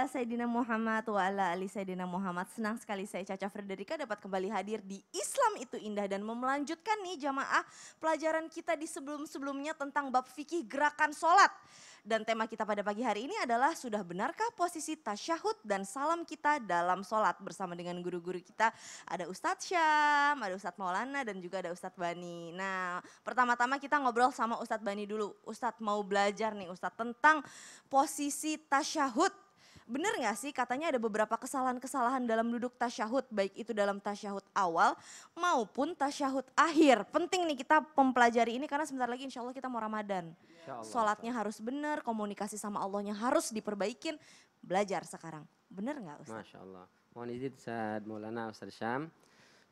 ala Sayyidina Muhammad wa ala ali Sayyidina Muhammad. Senang sekali saya Caca Frederika dapat kembali hadir di Islam itu indah dan memelanjutkan nih jamaah pelajaran kita di sebelum-sebelumnya tentang bab fikih gerakan sholat. Dan tema kita pada pagi hari ini adalah sudah benarkah posisi tasyahud dan salam kita dalam sholat bersama dengan guru-guru kita. Ada Ustadz Syam, ada Ustadz Maulana dan juga ada Ustadz Bani. Nah pertama-tama kita ngobrol sama Ustadz Bani dulu. Ustadz mau belajar nih Ustadz tentang posisi tasyahud benar nggak sih katanya ada beberapa kesalahan-kesalahan dalam duduk tasyahud, baik itu dalam tasyahud awal maupun tasyahud akhir. Penting nih kita mempelajari ini karena sebentar lagi insya Allah kita mau Ramadan. Sholatnya harus benar komunikasi sama Allahnya harus diperbaikin, belajar sekarang. benar gak Ustaz? Masya Allah. Mohon izin saat Maulana Ustaz Syam,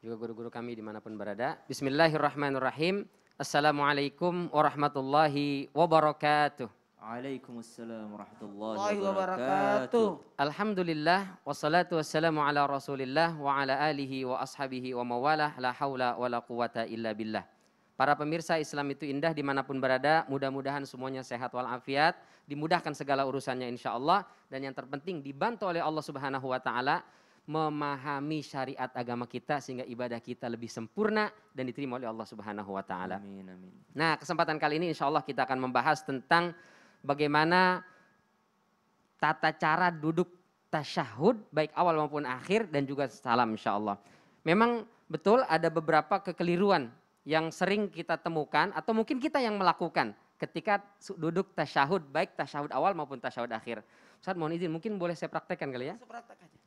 juga guru-guru kami dimanapun berada. Bismillahirrahmanirrahim. Assalamualaikum warahmatullahi wabarakatuh. Waalaikumsalam warahmatullahi wabarakatuh. Alhamdulillah wassalatu wassalamu ala Rasulillah wa ala alihi wa ashabihi wa mawalah la haula la quwata illa billah. Para pemirsa Islam itu indah dimanapun berada, mudah-mudahan semuanya sehat walafiat, dimudahkan segala urusannya insya Allah. Dan yang terpenting dibantu oleh Allah subhanahu wa ta'ala memahami syariat agama kita sehingga ibadah kita lebih sempurna dan diterima oleh Allah Subhanahu wa taala. Amin amin. Nah, kesempatan kali ini insya Allah kita akan membahas tentang bagaimana tata cara duduk tasyahud baik awal maupun akhir dan juga salam insya Allah. Memang betul ada beberapa kekeliruan yang sering kita temukan atau mungkin kita yang melakukan ketika duduk tasyahud baik tasyahud awal maupun tasyahud akhir. Ustaz mohon izin mungkin boleh saya praktekkan kali ya? Saya praktek aja.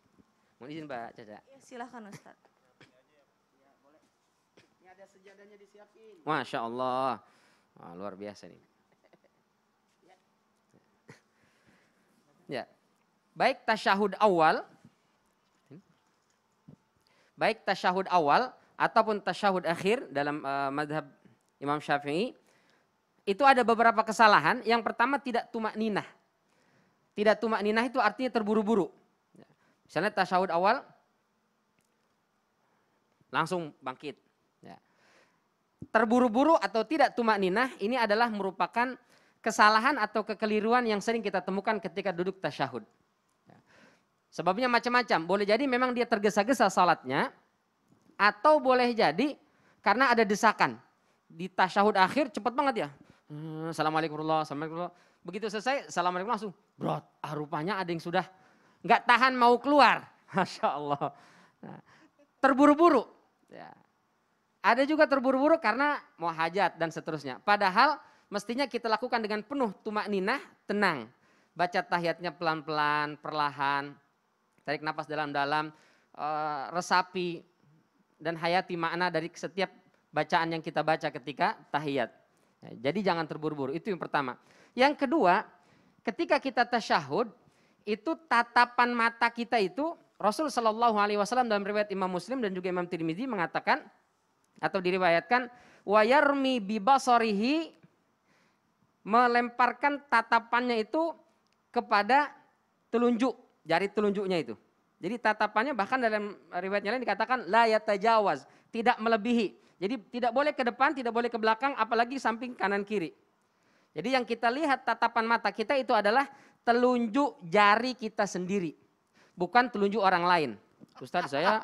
Mohon izin Mbak Caca. Ya, silahkan Ustaz. Masya Allah. Wah, luar biasa nih. Ya. Baik tasyahud awal, baik tasyahud awal ataupun tasyahud akhir dalam uh, madhab Imam Syafi'i, itu ada beberapa kesalahan. Yang pertama tidak tumak ninah. Tidak tumak ninah itu artinya terburu-buru. Ya. Misalnya tasyahud awal, langsung bangkit. Ya. Terburu-buru atau tidak tumak ninah ini adalah merupakan kesalahan atau kekeliruan yang sering kita temukan ketika duduk tasyahud. Ya. Sebabnya macam-macam. Boleh jadi memang dia tergesa-gesa salatnya atau boleh jadi karena ada desakan. Di tasyahud akhir cepat banget ya. Hmm, assalamualaikum warahmatullahi wabarakatuh. Begitu selesai, Assalamualaikum langsung. Bro, ah, rupanya ada yang sudah nggak tahan mau keluar. Masya Allah. Nah, terburu-buru. Ya. Ada juga terburu-buru karena mau hajat dan seterusnya. Padahal mestinya kita lakukan dengan penuh tumak ninah, tenang. Baca tahiyatnya pelan-pelan, perlahan, tarik nafas dalam-dalam, eh, resapi dan hayati makna dari setiap bacaan yang kita baca ketika tahiyat. Ya, jadi jangan terburu-buru, itu yang pertama. Yang kedua, ketika kita tasyahud, itu tatapan mata kita itu Rasul Shallallahu Alaihi Wasallam dalam riwayat Imam Muslim dan juga Imam Tirmidzi mengatakan atau diriwayatkan wayarmi bibasorihi melemparkan tatapannya itu kepada telunjuk, jari telunjuknya itu. Jadi tatapannya bahkan dalam riwayatnya lain dikatakan la yatajawaz, tidak melebihi. Jadi tidak boleh ke depan, tidak boleh ke belakang, apalagi samping kanan kiri. Jadi yang kita lihat tatapan mata kita itu adalah telunjuk jari kita sendiri, bukan telunjuk orang lain. Ustadz saya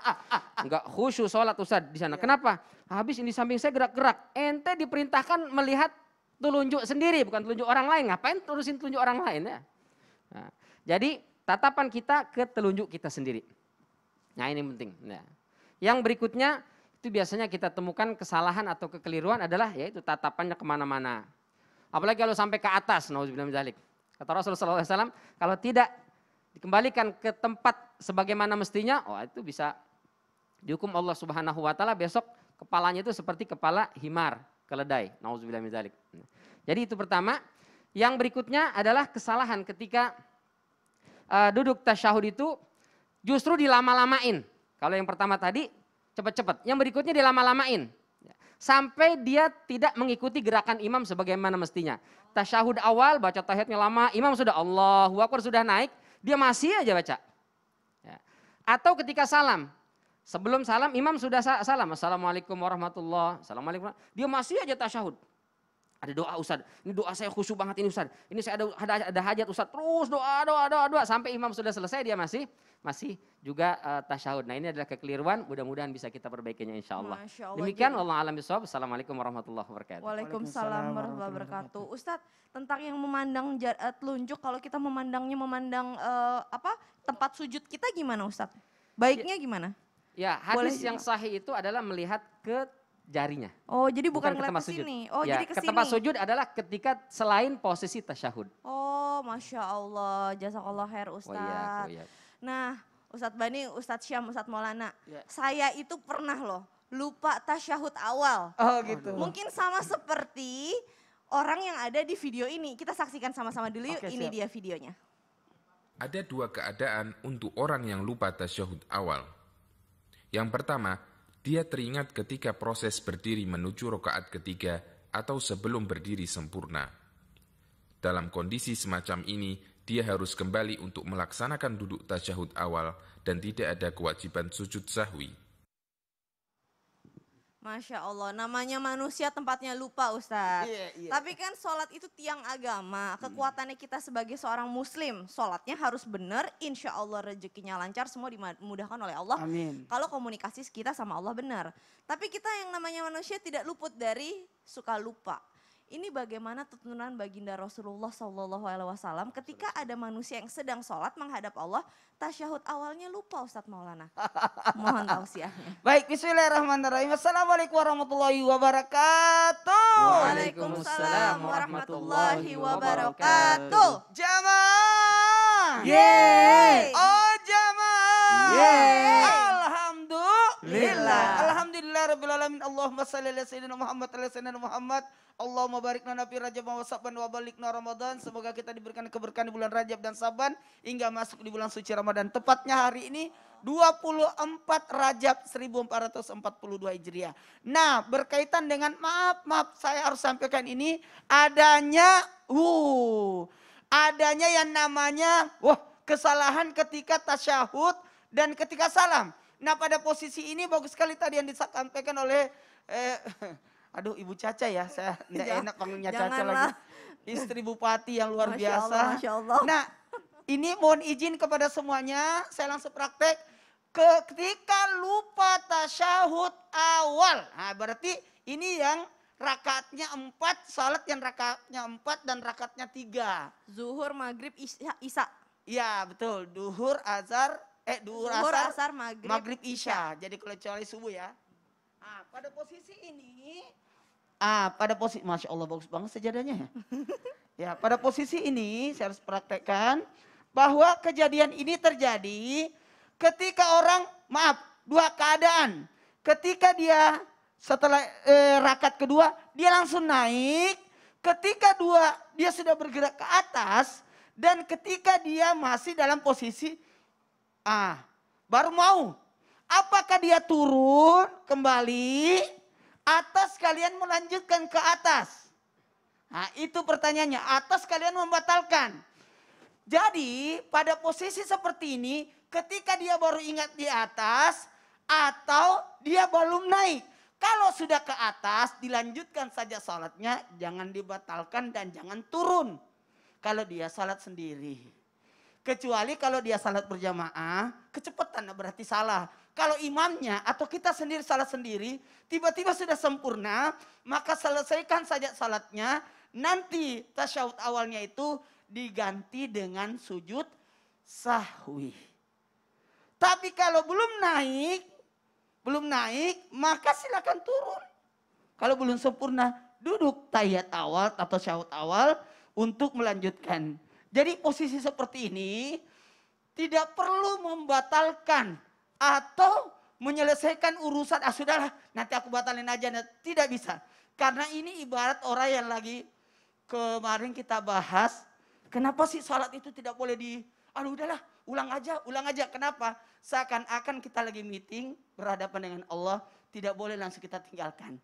enggak khusyuk sholat Ustaz di sana. Iya. Kenapa? Habis ini samping saya gerak-gerak. Ente diperintahkan melihat telunjuk sendiri, bukan telunjuk orang lain. Ngapain terusin telunjuk orang lain ya? Nah, jadi tatapan kita ke telunjuk kita sendiri. Nah ini penting. Ya. Yang berikutnya itu biasanya kita temukan kesalahan atau kekeliruan adalah yaitu tatapannya kemana-mana. Apalagi kalau sampai ke atas, nauzubillah Kata Rasulullah SAW, kalau tidak dikembalikan ke tempat sebagaimana mestinya, oh itu bisa dihukum Allah Subhanahu wa taala besok kepalanya itu seperti kepala himar keledai. Nauzubillah Jadi itu pertama. Yang berikutnya adalah kesalahan ketika uh, duduk tasyahud itu justru dilama-lamain. Kalau yang pertama tadi cepat-cepat. Yang berikutnya dilama-lamain. Sampai dia tidak mengikuti gerakan imam sebagaimana mestinya. Tasyahud awal baca tahiyatnya lama, imam sudah Allahu Akbar sudah naik, dia masih aja baca. Ya. Atau ketika salam, Sebelum salam, imam sudah salam. Assalamualaikum warahmatullahi wabarakatuh. Dia masih aja tasyahud. Ada doa Ustaz. Ini doa saya khusyuk banget ini Ustaz. Ini saya ada, ada, ada hajat Ustaz. Terus doa, doa, doa, doa. Sampai imam sudah selesai dia masih masih juga uh, tasyahud. Nah ini adalah kekeliruan. Mudah-mudahan bisa kita perbaikinya insya Allah. Allah Demikian Allah alam bisawab. Assalamualaikum warahmatullahi wabarakatuh. Waalaikumsalam warahmatullahi wabarakatuh. Ustaz tentang yang memandang eh, telunjuk. Kalau kita memandangnya memandang uh, apa tempat sujud kita gimana Ustaz? Baiknya ya. gimana? Ya, hadis Boleh yang juga. sahih itu adalah melihat ke jarinya. Oh, jadi bukan, bukan ke tempat sujud. Sini. Oh, ya, jadi ke sini. Ke tempat sujud adalah ketika selain posisi tasyahud. Oh, masya Allah, jazakallah khair Ustaz. Oh, iya, oh, iya. Nah, Ustaz Bani, Ustaz Syam, Ustaz Maulana, ya. saya itu pernah loh lupa tasyahud awal. Oh gitu. Mungkin sama seperti orang yang ada di video ini. Kita saksikan sama-sama dulu yuk, okay, ini dia videonya. Ada dua keadaan untuk orang yang lupa tasyahud awal. Yang pertama, dia teringat ketika proses berdiri menuju rokaat ketiga atau sebelum berdiri sempurna. Dalam kondisi semacam ini, dia harus kembali untuk melaksanakan duduk tajahud awal dan tidak ada kewajiban sujud sahwi. Masya Allah, namanya manusia tempatnya lupa Ustadz. Yeah, yeah. Tapi kan sholat itu tiang agama, hmm. kekuatannya kita sebagai seorang muslim. Sholatnya harus benar, insya Allah rezekinya lancar, semua dimudahkan oleh Allah. Amin. Kalau komunikasi kita sama Allah benar. Tapi kita yang namanya manusia tidak luput dari suka lupa ini bagaimana tuntunan baginda Rasulullah Shallallahu Alaihi Wasallam ketika ada manusia yang sedang sholat menghadap Allah, tasyahud awalnya lupa Ustadz Maulana. Mohon tausiahnya. Baik, Bismillahirrahmanirrahim. Assalamualaikum warahmatullahi wabarakatuh. Waalaikumsalam warahmatullahi wabarakatuh. Jamaah. Yeay. Oh jamaah. Yeay. Alhamdulillah. Alhamdulillah. Alhamdulillahirrabbilalamin. Allahumma salli ala Sayyidina Muhammad ala Sayyidina Muhammad. Allahumma barik Nabi fi Rajab wa Saban wa balikna Ramadan. Semoga kita diberikan keberkahan di bulan Rajab dan Saban hingga masuk di bulan suci Ramadan. Tepatnya hari ini 24 Rajab 1442 Hijriah. Nah, berkaitan dengan maaf, maaf saya harus sampaikan ini adanya uh adanya yang namanya wah kesalahan ketika tasyahud dan ketika salam. Nah pada posisi ini bagus sekali tadi yang disampaikan oleh, eh, aduh Ibu Caca ya, saya tidak enak panggilnya Caca lagi. Istri Bupati yang luar Masya biasa. Allah, Masya Allah. Nah ini mohon izin kepada semuanya, saya langsung praktek. Ketika lupa tasyahud awal, nah berarti ini yang rakaatnya empat, salat yang rakaatnya empat dan rakaatnya tiga. Zuhur, maghrib, isya. Ya iya, betul, duhur, azhar eh duhur, asar, asar maghrib, maghrib isya. Jadi kalau kecuali subuh ya. Ah, pada posisi ini ah pada posisi masya Allah bagus banget sejadanya ya. ya. pada posisi ini saya harus praktekkan bahwa kejadian ini terjadi ketika orang maaf dua keadaan ketika dia setelah eh, rakat kedua dia langsung naik ketika dua dia sudah bergerak ke atas dan ketika dia masih dalam posisi Ah, baru mau. Apakah dia turun kembali? Atas kalian melanjutkan ke atas. Nah, itu pertanyaannya. Atas kalian membatalkan. Jadi pada posisi seperti ini ketika dia baru ingat di atas atau dia belum naik. Kalau sudah ke atas dilanjutkan saja sholatnya jangan dibatalkan dan jangan turun. Kalau dia sholat sendiri. Kecuali kalau dia salat berjamaah, kecepatan berarti salah. Kalau imamnya atau kita sendiri salah sendiri, tiba-tiba sudah sempurna, maka selesaikan saja salatnya. Nanti tasyahud awalnya itu diganti dengan sujud sahwi. Tapi kalau belum naik, belum naik, maka silakan turun. Kalau belum sempurna, duduk tayat awal atau syahut awal untuk melanjutkan jadi posisi seperti ini tidak perlu membatalkan atau menyelesaikan urusan, ah sudahlah nanti aku batalin aja, tidak bisa. Karena ini ibarat orang yang lagi kemarin kita bahas, kenapa sih salat itu tidak boleh di, aduh udahlah ulang aja, ulang aja. Kenapa? Seakan-akan kita lagi meeting berhadapan dengan Allah, tidak boleh langsung kita tinggalkan.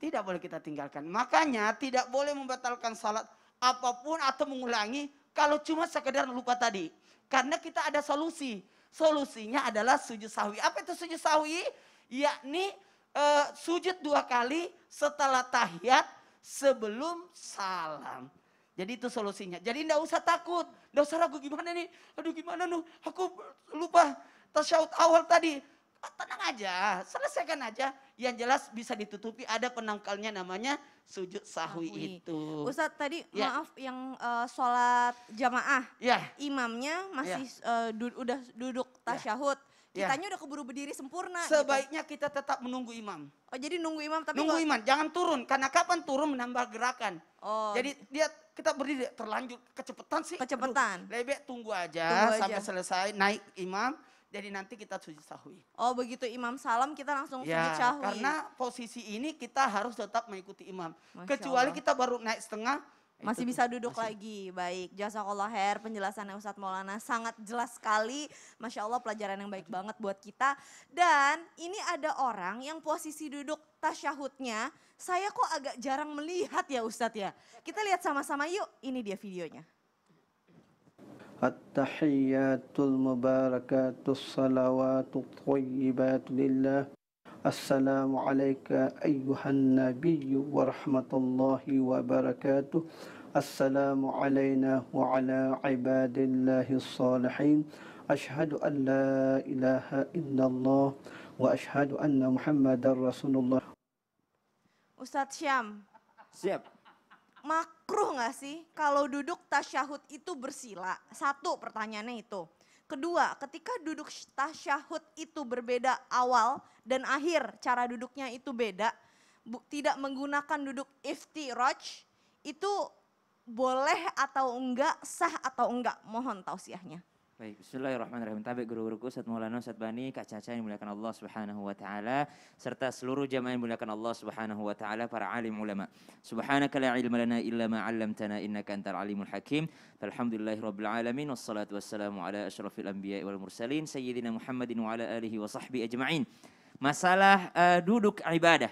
Tidak boleh kita tinggalkan. Makanya tidak boleh membatalkan salat apapun atau mengulangi kalau cuma sekedar lupa tadi. Karena kita ada solusi. Solusinya adalah sujud sahwi. Apa itu sujud sahwi? Yakni e, sujud dua kali setelah tahiyat sebelum salam. Jadi itu solusinya. Jadi enggak usah takut. Enggak usah ragu gimana nih. Aduh gimana nuh. Aku lupa tasyahud awal tadi Oh, tenang aja, selesaikan aja. Yang jelas bisa ditutupi ada penangkalnya namanya sujud sahwi, itu. Ustadz tadi ya. maaf yang uh, sholat jamaah, ya. imamnya masih ya. uh, du udah duduk ya. tasyahud. Ya kitanya udah keburu berdiri sempurna. Gitu. Sebaiknya gitu. kita tetap menunggu imam. Oh jadi nunggu imam tapi nunggu gak... imam, jangan turun karena kapan turun menambah gerakan. Oh. Jadi dia kita berdiri terlanjur kecepatan sih. Kecepatan. lebih tunggu aja tunggu sampai aja. selesai naik imam. Jadi nanti kita sujud sahwi. Oh begitu imam salam kita langsung ya, sujud sahwi. Karena posisi ini kita harus tetap mengikuti imam. Masya Kecuali Allah. kita baru naik setengah. Masih bisa duduk masih. lagi, baik. Jasa Jazakallah penjelasan penjelasannya Ustadz Maulana sangat jelas sekali. Masya Allah pelajaran yang baik banget buat kita. Dan ini ada orang yang posisi duduk tasyahudnya, saya kok agak jarang melihat ya Ustadz ya. Kita lihat sama-sama yuk, ini dia videonya. التحيات المباركات الصلوات الطيبات لله السلام عليك أيها النبي ورحمة الله وبركاته السلام علينا وعلى عباد الله الصالحين أشهد أن لا إله إلا الله وأشهد أن محمد رسول الله أستاذ شام سيب makruh nggak sih kalau duduk tasyahud itu bersila? Satu pertanyaannya itu. Kedua, ketika duduk tasyahud itu berbeda awal dan akhir, cara duduknya itu beda, bu, tidak menggunakan duduk iftiraj, itu boleh atau enggak, sah atau enggak? Mohon tausiahnya. Baik, bismillahirrahmanirrahim. Tabik guru-guruku, Ustaz Maulana, Ustaz Bani, Kak Caca yang dimuliakan Allah Subhanahu wa taala serta seluruh jamaah yang dimuliakan Allah Subhanahu wa taala para alim ulama. Subhanaka la ilma lana illa ma 'allamtana innaka antal alimul hakim. Alhamdulillahirabbil alamin wassalatu wassalamu ala asyrafil anbiya'i wal mursalin sayyidina Muhammadin wa ala alihi wa sahbihi ajma'in. Masalah uh, duduk ibadah.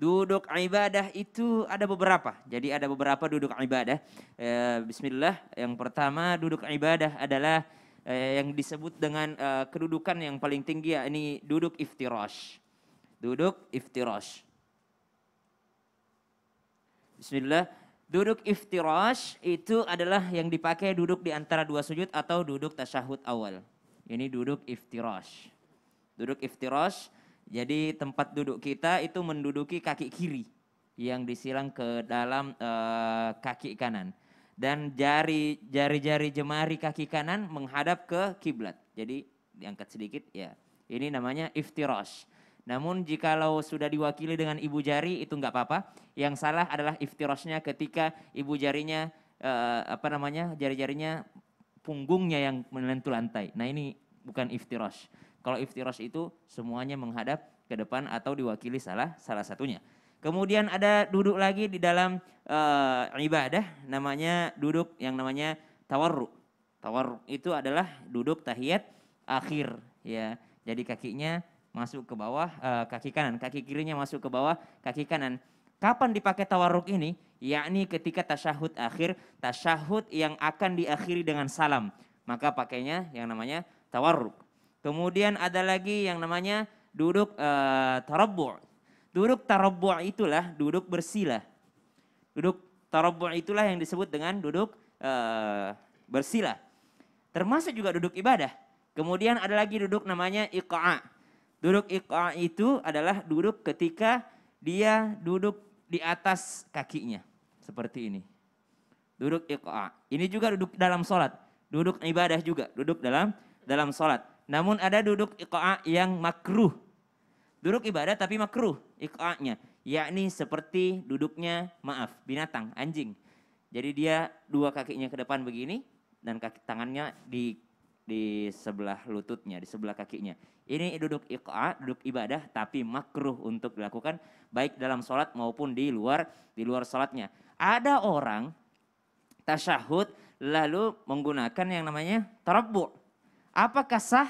Duduk ibadah itu ada beberapa. Jadi ada beberapa duduk ibadah. E, Bismillah, yang pertama duduk ibadah adalah eh, yang disebut dengan eh, kedudukan yang paling tinggi ya ini duduk iftirash. Duduk iftirash. Bismillah. Duduk iftirash itu adalah yang dipakai duduk di antara dua sujud atau duduk tasyahud awal. Ini duduk iftirash. Duduk iftirash, jadi tempat duduk kita itu menduduki kaki kiri yang disilang ke dalam uh, kaki kanan dan jari jari-jari jemari kaki kanan menghadap ke kiblat. Jadi diangkat sedikit ya. Ini namanya iftirosh. Namun jikalau sudah diwakili dengan ibu jari itu nggak apa-apa. Yang salah adalah iftiroshnya ketika ibu jarinya eh, apa namanya jari-jarinya punggungnya yang menentu lantai. Nah ini bukan iftirosh. Kalau iftirosh itu semuanya menghadap ke depan atau diwakili salah salah satunya. Kemudian ada duduk lagi di dalam uh, ibadah namanya duduk yang namanya tawarru. Tawarru itu adalah duduk tahiyat akhir ya. Jadi kakinya masuk ke bawah uh, kaki kanan, kaki kirinya masuk ke bawah kaki kanan. Kapan dipakai tawarruk ini? Yakni ketika tasyahud akhir, tasyahud yang akan diakhiri dengan salam. Maka pakainya yang namanya tawarruk. Kemudian ada lagi yang namanya duduk uh, eh, tarabbu, Duduk tarabbu' itulah duduk bersila. Duduk tarabbu' itulah yang disebut dengan duduk e, eh, bersila. Termasuk juga duduk ibadah. Kemudian ada lagi duduk namanya iqa'a. Duduk iqa'a itu adalah duduk ketika dia duduk di atas kakinya. Seperti ini. Duduk iqa'a. Ini juga duduk dalam sholat. Duduk ibadah juga. Duduk dalam dalam sholat. Namun ada duduk iqa'a yang makruh Duduk ibadah tapi makruh ikhaknya Yakni seperti duduknya, maaf, binatang, anjing. Jadi dia dua kakinya ke depan begini dan kaki tangannya di di sebelah lututnya, di sebelah kakinya. Ini duduk iqa, duduk ibadah tapi makruh untuk dilakukan baik dalam sholat maupun di luar di luar sholatnya. Ada orang tasyahud lalu menggunakan yang namanya tarabu. Apakah sah?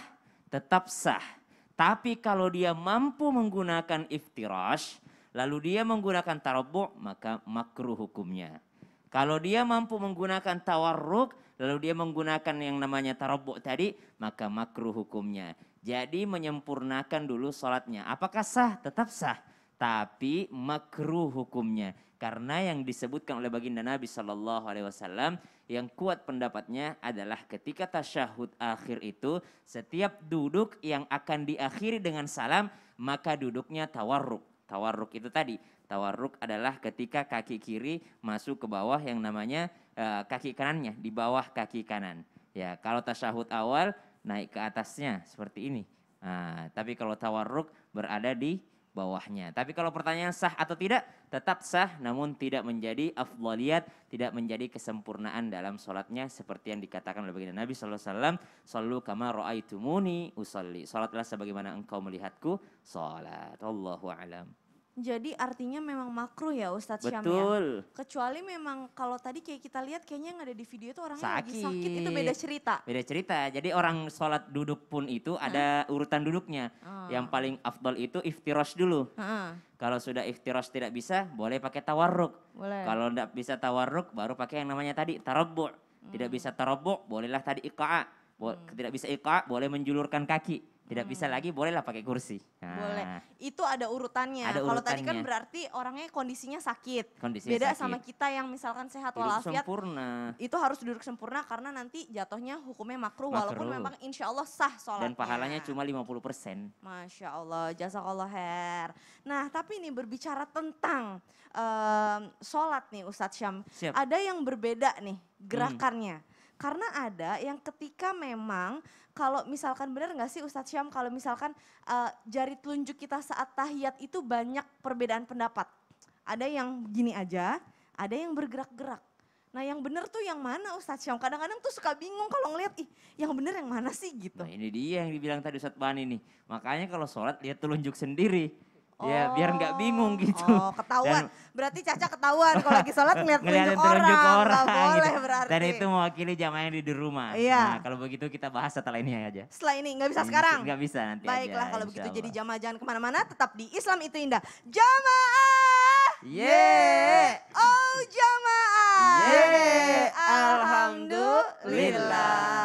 Tetap sah. Tapi kalau dia mampu menggunakan iftirash, lalu dia menggunakan tarabu, maka makruh hukumnya. Kalau dia mampu menggunakan tawarruk, lalu dia menggunakan yang namanya tarabu tadi, maka makruh hukumnya. Jadi menyempurnakan dulu sholatnya. Apakah sah? Tetap sah. Tapi makruh hukumnya. Karena yang disebutkan oleh baginda Nabi Shallallahu Alaihi Wasallam yang kuat pendapatnya adalah ketika tasyahud akhir itu setiap duduk yang akan diakhiri dengan salam maka duduknya tawarruk. Tawarruk itu tadi Tawarruk adalah ketika kaki kiri masuk ke bawah yang namanya uh, kaki kanannya di bawah kaki kanan. Ya, kalau tasyahud awal naik ke atasnya seperti ini. Nah, tapi kalau tawarruk berada di bawahnya. Tapi kalau pertanyaan sah atau tidak, tetap sah namun tidak menjadi afdaliyat, tidak menjadi kesempurnaan dalam sholatnya seperti yang dikatakan oleh baginda Nabi SAW, Sallu kama ro'aitumuni usalli. Sholatlah sebagaimana engkau melihatku, sholat. Allahu alam. Jadi artinya memang makruh ya Ustadz Syam ya? Betul. Ya? Kecuali memang kalau tadi kayak kita lihat kayaknya yang ada di video itu orangnya sakit. lagi sakit itu beda cerita. Beda cerita. Jadi orang sholat duduk pun itu Hah? ada urutan duduknya. Hmm. Yang paling afdol itu iftiros dulu. Hmm. Kalau sudah iftiros tidak bisa boleh pakai tawarruk. Boleh. Kalau tidak bisa tawarruk baru pakai yang namanya tadi tarobok. Hmm. Tidak bisa tarobok, bolehlah tadi iqa'a. Bo hmm. Tidak bisa iqa'a, boleh menjulurkan kaki tidak hmm. bisa lagi bolehlah pakai kursi. Nah. Boleh. Itu ada urutannya. Ada Kalau tadi kan berarti orangnya kondisinya sakit. Kondisinya Beda sakit. sama kita yang misalkan sehat walafiat. sempurna. Itu harus duduk sempurna karena nanti jatuhnya hukumnya makruh, makruh. walaupun memang insya Allah sah sholatnya. Dan pahalanya cuma 50%. Masya Allah, jazakallah her. Nah tapi ini berbicara tentang um, sholat nih Ustadz Syam. Siap. Ada yang berbeda nih hmm. gerakannya. Hmm karena ada yang ketika memang kalau misalkan benar nggak sih Ustadz Syam kalau misalkan uh, jari telunjuk kita saat tahiyat itu banyak perbedaan pendapat. Ada yang gini aja, ada yang bergerak-gerak. Nah yang benar tuh yang mana Ustadz Syam? Kadang-kadang tuh suka bingung kalau ngeliat, ih yang benar yang mana sih gitu. Nah ini dia yang dibilang tadi Ustadz Bani nih. Makanya kalau sholat lihat telunjuk sendiri. Ya, biar nggak bingung oh, gitu. Oh, ketahuan. Dan, berarti Caca ketahuan kalau lagi sholat ngeliat tunjuk orang. orang gak gitu. boleh gitu. berarti. Dan itu mewakili jamaah di rumah. Iya. Nah, kalau begitu kita bahas setelah ini aja. Setelah ini, nggak bisa sekarang? Nggak bisa nanti Baiklah kalau begitu jadi jamaah jangan kemana-mana, tetap di Islam itu indah. Jamaah! Yeah. yeah. Oh jamaah! Yeah. Alhamdulillah.